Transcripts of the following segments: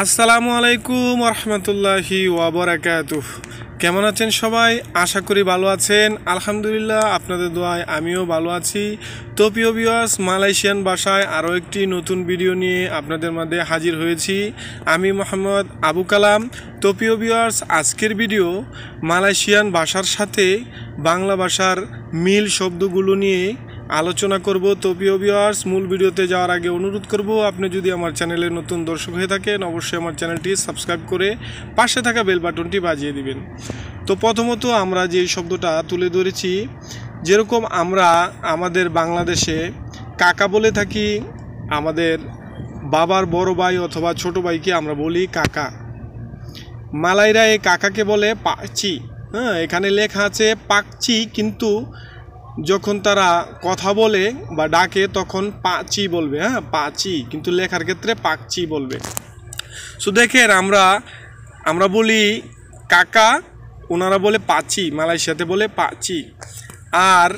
আসসালামু আলাইকুম রহমতুল্লাহি ওয়াবারাকাতুহ কেমন আছেন সবাই আশা করি ভালো আছেন আলহামদুলিল্লাহ আপনাদের দোয়ায় আমিও ভালো আছি তোপিও বিওয়াস মালয়েশিয়ান ভাষায় আরও একটি নতুন ভিডিও নিয়ে আপনাদের মাঝে হাজির হয়েছি আমি মোহাম্মদ আবু কালাম তোপিও প্রিয় বিওয়ার্স আজকের ভিডিও মালয়েশিয়ান ভাষার সাথে বাংলা ভাষার মিল শব্দগুলো নিয়ে আলোচনা করব তো প্রিয় ভিউয়ার্স মূল ভিডিওতে যাওয়ার আগে অনুরোধ করব আপনি যদি আমার চ্যানেলে নতুন দর্শক হয়ে থাকেন অবশ্যই আমার চ্যানেলটি সাবস্ক্রাইব করে পাশে থাকা বেল বাটনটি বাজিয়ে দিবেন তো প্রথমত আমরা যে শব্দটা তুলে ধরেছি যেরকম আমরা আমাদের বাংলাদেশে কাকা বলে থাকি আমাদের বাবার বড় ভাই অথবা ছোট ভাইকে আমরা বলি কাকা মালাইরা এই কাকাকে বলে পাচি হ্যাঁ এখানে লেখা আছে পাকচি কিন্তু যখন তারা কথা বলে বা ডাকে তখন পাচি বলবে হ্যাঁ পাচি কিন্তু লেখার ক্ষেত্রে পাকচি বলবে সো দেখেন আমরা আমরা বলি কাকা ওনারা বলে পাচি মালয়েশিয়াতে বলে পাচি আর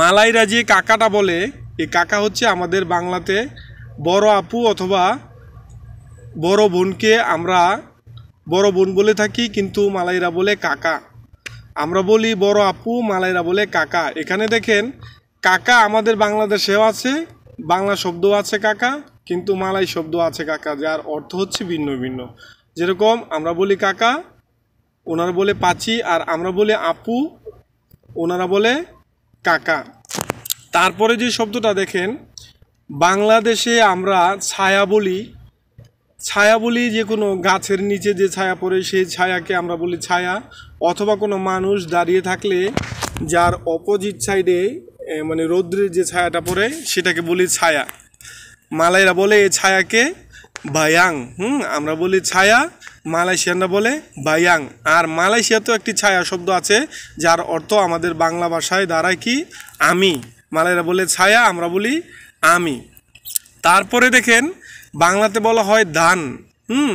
মালাইরা যে কাকাটা বলে এই কাকা হচ্ছে আমাদের বাংলাতে বড় আপু অথবা বড় বোনকে আমরা বড় বোন বলে থাকি কিন্তু মালাইরা বলে কাকা আমরা বলি বড় আপু মালাইরা বলে কাকা এখানে দেখেন কাকা আমাদের বাংলাদেশেও আছে বাংলা শব্দ আছে কাকা কিন্তু মালাই শব্দ আছে কাকা যার অর্থ হচ্ছে ভিন্ন ভিন্ন যেরকম আমরা বলি কাকা ওনারা বলে পাচি আর আমরা বলি আপু ওনারা বলে কাকা তারপরে যে শব্দটা দেখেন বাংলাদেশে আমরা ছায়া বলি ছায়া বলি যে কোনো গাছের নিচে যে ছায়া পড়ে সেই ছায়াকে আমরা বলি ছায়া অথবা কোনো মানুষ দাঁড়িয়ে থাকলে যার অপোজিট সাইডে মানে রৌদ্রের যে ছায়াটা পড়ে সেটাকে বলি ছায়া মালাইরা বলে এই ছায়াকে বায়াং হুম আমরা বলি ছায়া মালয়েশিয়ানরা বলে বায়াং আর মালয়েশিয়াতেও একটি ছায়া শব্দ আছে যার অর্থ আমাদের বাংলা ভাষায় দাঁড়ায় কি আমি মালাইরা বলে ছায়া আমরা বলি আমি তারপরে দেখেন বাংলাতে বলা হয় দান হুম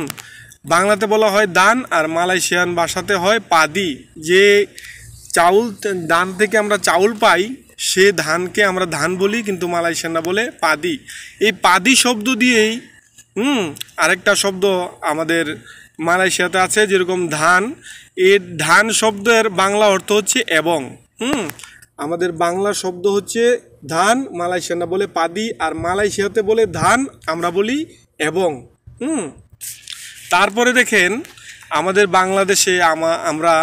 বাংলাতে বলা হয় দান আর মালয়েশিয়ান ভাষাতে হয় পাদি যে চাউল ধান থেকে আমরা চাউল পাই সে ধানকে আমরা ধান বলি কিন্তু মালয়েশিয়ানরা বলে পাদি এই পাদি শব্দ দিয়েই হুম আরেকটা শব্দ আমাদের মালয়েশিয়াতে আছে যেরকম ধান এর ধান শব্দের বাংলা অর্থ হচ্ছে এবং হুম আমাদের বাংলা শব্দ হচ্ছে ধান মালয়েশিয়ানরা বলে পাদি আর মালয়েশিয়াতে বলে ধান আমরা বলি এবং হুম তারপরে দেখেন আমাদের বাংলাদেশে আমরা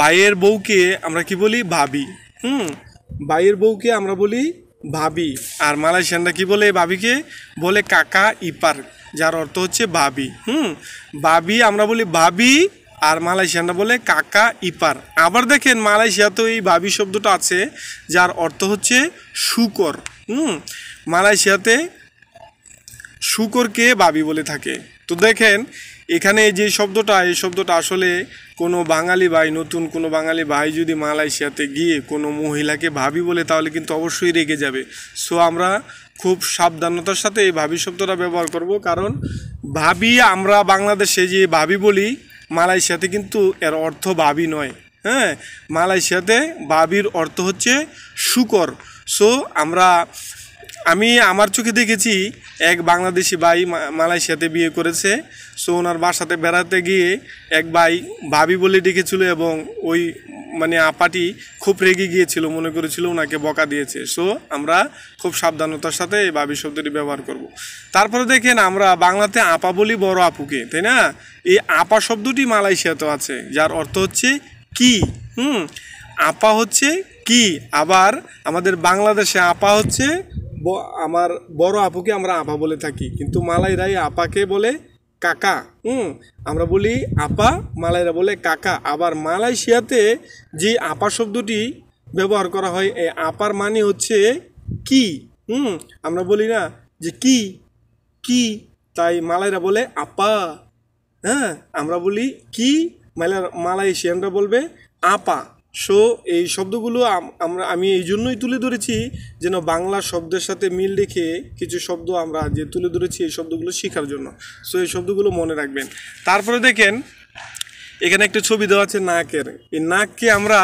ভাইয়ের বউকে আমরা কি বলি ভাবি হুম ভাইয়ের বউকে আমরা বলি ভাবি আর মালয়েশিয়ানরা কি বলে ভাবিকে বলে কাকা ইপার যার অর্থ হচ্ছে ভাবি হুম ভাবি আমরা বলি ভাবি আর মালয়েশিয়ানরা বলে কাকা ইপার আবার দেখেন মালয়েশিয়াতেও এই ভাবি শব্দটা আছে যার অর্থ হচ্ছে শুকর হুম মালয়েশিয়াতে শুকরকে ভাবি বলে থাকে তো দেখেন এখানে যে শব্দটা এই শব্দটা আসলে কোনো বাঙালি ভাই নতুন কোনো বাঙালি ভাই যদি মালয়েশিয়াতে গিয়ে কোনো মহিলাকে ভাবি বলে তাহলে কিন্তু অবশ্যই রেগে যাবে সো আমরা খুব সাবধানতার সাথে এই ভাবি শব্দটা ব্যবহার করব কারণ ভাবি আমরা বাংলাদেশে যে ভাবি বলি মালয়েশিয়াতে কিন্তু এর অর্থ ভাবি নয় হ্যাঁ মালয়েশিয়াতে ভাবির অর্থ হচ্ছে শুকর সো আমরা আমি আমার চোখে দেখেছি এক বাংলাদেশি ভাই মালয়েশিয়াতে বিয়ে করেছে সো ওনার বাসাতে বেড়াতে গিয়ে এক ভাই ভাবি বলে ডেকেছিল এবং ওই মানে আপাটি খুব রেগে গিয়েছিল মনে করেছিল ওনাকে বকা দিয়েছে সো আমরা খুব সাবধানতার সাথে এই ভাবি শব্দটি ব্যবহার করব। তারপরে দেখেন আমরা বাংলাতে আপা বলি বড় আপুকে তাই না এই আপা শব্দটি মালয়েশিয়াতেও আছে যার অর্থ হচ্ছে কি হুম আপা হচ্ছে কি আবার আমাদের বাংলাদেশে আপা হচ্ছে আমার বড় আপুকে আমরা আপা বলে থাকি কিন্তু মালাইরাই আপাকে বলে কাকা হুম আমরা বলি আপা মালাইরা বলে কাকা আবার মালয়েশিয়াতে যে আপা শব্দটি ব্যবহার করা হয় এই আপার মানে হচ্ছে কি হুম আমরা বলি না যে কি কি তাই মালাইরা বলে আপা হ্যাঁ আমরা বলি কি মালয়েশিয়ানরা বলবে আপা সো এই শব্দগুলো আমরা আমি এই জন্যই তুলে ধরেছি যেন বাংলা শব্দের সাথে মিল রেখে কিছু শব্দ আমরা যে তুলে ধরেছি এই শব্দগুলো শেখার জন্য সো এই শব্দগুলো মনে রাখবেন তারপরে দেখেন এখানে একটা ছবি দেওয়া আছে নাকের এই নাককে আমরা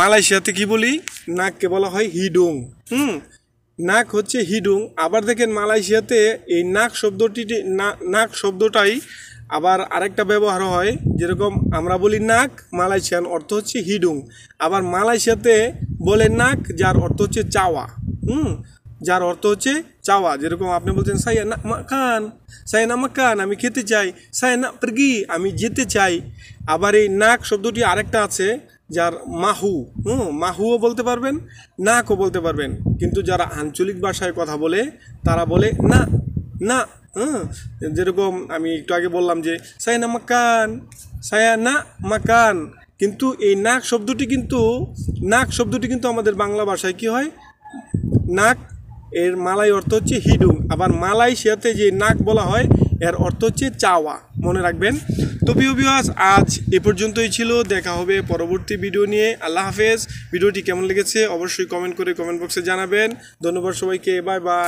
মালয়েশিয়াতে কি বলি নাককে বলা হয় হিডুং হুম নাক হচ্ছে হিডুং আবার দেখেন মালয়েশিয়াতে এই নাক শব্দটি নাক শব্দটাই আবার আরেকটা ব্যবহার হয় যেরকম আমরা বলি নাক মালয়েশিয়ান অর্থ হচ্ছে হিডুং আবার মালয়েশিয়াতে বলে নাক যার অর্থ হচ্ছে চাওয়া হুম যার অর্থ হচ্ছে চাওয়া যেরকম আপনি বলছেন সাইয়ানা মাকান সাইয়ানা মাকান আমি খেতে চাই সাইয়ানা প্রগি আমি যেতে চাই আবার এই নাক শব্দটি আরেকটা আছে যার মাহু হুম মাহুও বলতে পারবেন নাকও বলতে পারবেন কিন্তু যারা আঞ্চলিক ভাষায় কথা বলে তারা বলে না না হ্যাঁ যেরকম আমি একটু আগে বললাম যে সায়না মাকান সায়ানা মাকান কিন্তু এই নাক শব্দটি কিন্তু নাক শব্দটি কিন্তু আমাদের বাংলা ভাষায় কি হয় নাক এর মালাই অর্থ হচ্ছে হিডুং আবার মালয়েশিয়াতে যে নাক বলা হয় এর অর্থ হচ্ছে চাওয়া মনে রাখবেন তো বিহাস আজ এ পর্যন্তই ছিল দেখা হবে পরবর্তী ভিডিও নিয়ে আল্লাহ হাফেজ ভিডিওটি কেমন লেগেছে অবশ্যই কমেন্ট করে কমেন্ট বক্সে জানাবেন ধন্যবাদ সবাইকে বাই বাই